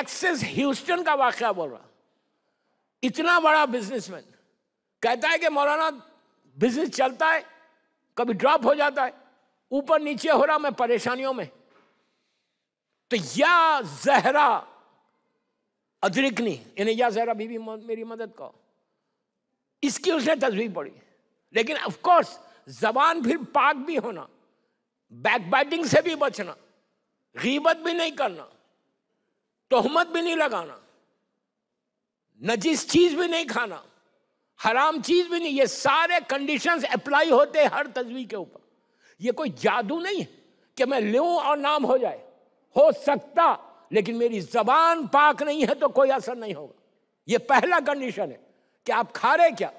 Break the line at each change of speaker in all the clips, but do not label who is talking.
taxis Houston का वाक्य बोल रहा इतना बड़ा बिजनेसमैन कहता है कि मौलाना बिजनेस चलता है कभी ड्रॉप हो जाता है ऊपर नीचे हो रहा मैं परेशानियों में तो या जहरा अतिरिक्नी यानी या जहरा बीबी मेरी मदद करो इसकी उसने तस्वीर पड़ी लेकिन ऑफकोर्स जबान फिर पाक भी होना बैकबाइटिंग से भी बचना गीबत भी नहीं करना तोहमत भी नहीं लगाना नजीस चीज भी नहीं खाना हराम चीज भी नहीं ये सारे कंडीशंस अप्लाई होते हर तजवी के ऊपर ये कोई जादू नहीं है कि मैं लू और नाम हो जाए हो सकता लेकिन मेरी जबान पाक नहीं है तो कोई असर नहीं होगा ये पहला कंडीशन है कि आप खा रहे क्या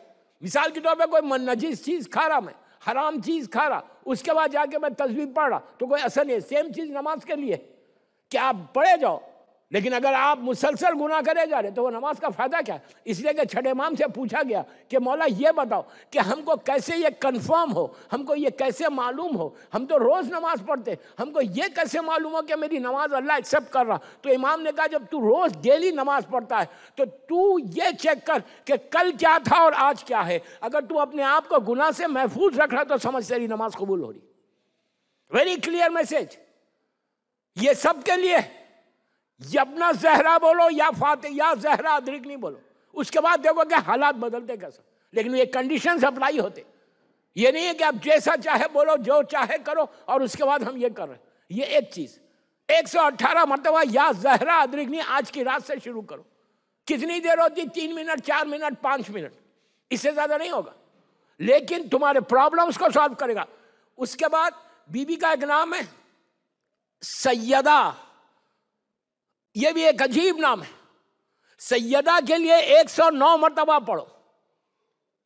मिसाल के तौर पर कोई नजीस चीज़ खा रहा मैं हराम चीज़ खा रहा उसके बाद जाके मैं तस्वीर पढ़ रहा तो कोई असर नहीं है सेम चीज़ नमाज के लिए कि आप पढ़े जाओ लेकिन अगर आप मुसलसल गुना करे जा रहे तो वो नमाज का फ़ायदा क्या इसलिए कि छठे इमाम से पूछा गया कि मौला ये बताओ कि हमको कैसे ये कन्फर्म हो हमको ये कैसे मालूम हो हम तो रोज़ नमाज़ पढ़ते हमको ये कैसे मालूम हो कि मेरी नमाज़ अल्लाह एक्सेप्ट कर रहा तो इमाम ने कहा जब तू रोज़ डेली नमाज़ पढ़ता है तो तू ये चेक कर कि कल क्या था और आज क्या है अगर तू अपने आप को गुना से महफूज रख रहा तो समझ तेरी नमाज़ कबूल हो रही वेरी क्लियर मैसेज ये सब के लिए है यबना जहरा बोलो या फाते या जहरा अदरिक नहीं बोलो उसके बाद देखो कि हालात बदलते कैसे लेकिन ये कंडीशन अप्लाई होते ये नहीं है कि आप जैसा चाहे बोलो जो चाहे करो और उसके बाद हम ये कर रहे हैं ये एक चीज़ 118 मरतबा या जहरा अदरिकनी आज की रात से शुरू करो कितनी देर होती तीन मिनट चार मिनट पांच मिनट इससे ज़्यादा नहीं होगा लेकिन तुम्हारे प्रॉब्लम्स को सॉल्व करेगा उसके बाद बीबी का एक नाम है सैदा ये भी एक अजीब नाम है सैयदा के लिए 109 मरतबा पढ़ो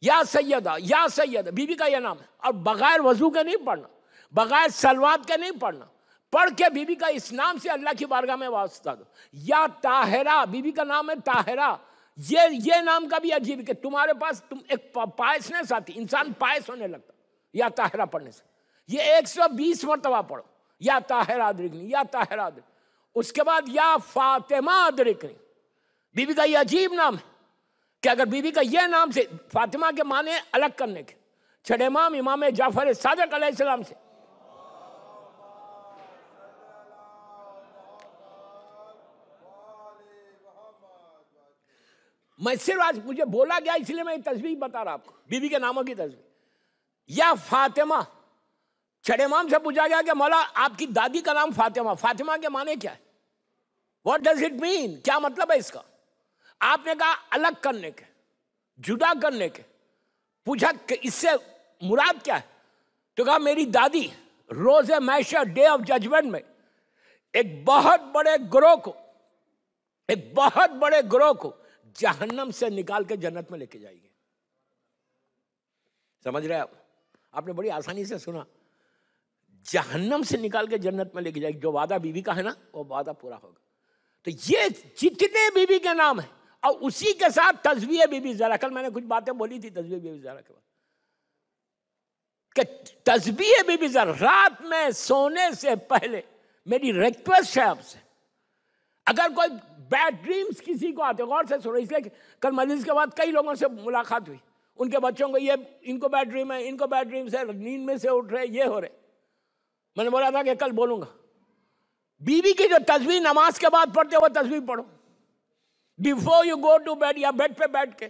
या सैयदा या सैयद बीबी का यह नाम है और बगैर वजू के नहीं पढ़ना बगैर सलवाद के नहीं पढ़ना पढ़ के बीबी का इस नाम से अल्लाह की बारगाह में वास्ता दो या ताहरा बीबी का नाम है ताहरा ये ये नाम का भी अजीब कि तुम्हारे पास तुम एक पायसनेस आती इंसान पायस होने लगता या ताहरा पढ़ने से ये 120 मरतबा पढ़ो या ताहरा दृगनी या ताहरा दृगनी उसके बाद या फातिमा अदरिकनी बीबी का ये अजीब नाम है कि अगर बीबी का ये नाम से फातिमा के माने अलग करने के छठे माम इमाम जाफर सादक अलैहिस्सलाम से मैं सिर्फ आज मुझे बोला गया इसलिए मैं तस्वीर बता रहा आपको बीबी के नामों की तस्वीर या फातिमा छठे माम से पूछा गया कि मौला आपकी दादी का नाम फातिमा फातिमा के माने क्या है वॉट डज इट मीन क्या मतलब है इसका आपने कहा अलग करने के जुदा करने के पूछा इससे मुराद क्या है तो कहा मेरी दादी रोज ए मैश डे ऑफ जजमेंट में एक बहुत बड़े ग्रोह को एक बहुत बड़े ग्रोह को जहन्नम से निकाल के जन्नत में लेके जाएगी समझ रहे आप आपने बड़ी आसानी से सुना जहन्नम से निकाल के जन्नत में लेके जाएगी जो वादा बीवी का है ना वो वादा पूरा होगा तो ये जितने बीबी के नाम है और उसी के साथ तस्वीर बीबी जरा कल मैंने कुछ बातें बोली थी तस्वीर बीबी जरा के बाद तस्वीर बीबी जरा रात में सोने से पहले मेरी रिक्वेस्ट है आपसे अगर कोई बैड ड्रीम्स किसी को आते गौर से सुनो इसलिए कल मरीज के बाद कई लोगों से मुलाकात हुई उनके बच्चों को ये इनको बैड ड्रीम है इनको बैड ड्रीम्स है नींद में से उठ रहे ये हो रहे मैंने बोला था कि कल बोलूंगा बीवी की जो तस्वीर नमाज के बाद पढ़ते वो तस्वीर पढ़ो before you go to bed या बेड पे बैठ के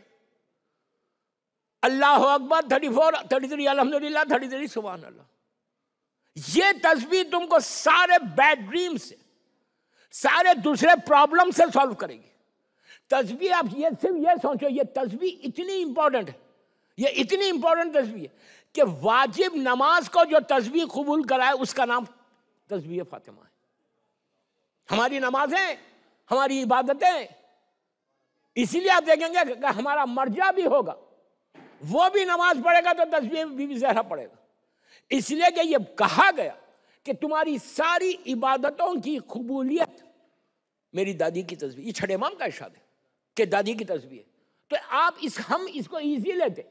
अल्लाह अकबर थर्टी फोर थर्टी थ्री अलहमदुल्ला थर्टी थ्री सुबह अल्लाह ये तस्वीर तुमको सारे बैड ड्रीम से सारे दूसरे प्रॉब्लम से सॉल्व करेगी तस्वीर आप ये सिर्फ ये सोचो ये तस्वीर इतनी इंपॉर्टेंट है ये इतनी इंपॉर्टेंट तस्वीर है कि वाजिब नमाज को जो तस्वीर कबूल कराए उसका नाम तस्वीर फातिमा है हमारी नमाजें हमारी इबादतें इसीलिए आप देखेंगे कि हमारा मर्जा भी होगा वो भी नमाज पढ़ेगा तो तस्वीर भी जहरा पड़ेगा इसलिए कि ये कहा गया कि तुम्हारी सारी इबादतों की कबूलियत मेरी दादी की तस्वीर ये छठे माम का इशाद है कि दादी की तस्वीर तो आप इस हम इसको ईजी लेते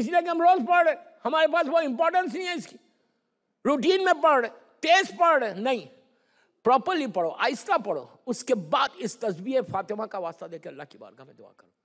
इसलिए कि हम रोज़ पढ़ रहे हमारे पास वो इम्पोर्टेंस नहीं है इसकी रूटीन में पढ़ रहे तेज पढ़ रहे नहीं प्रॉपरली पढ़ो आहिस्ता पढ़ो उसके बाद इस तस्वीर फातिमा का वास्ता देकर अल्लाह की बारगाह में दुआ करो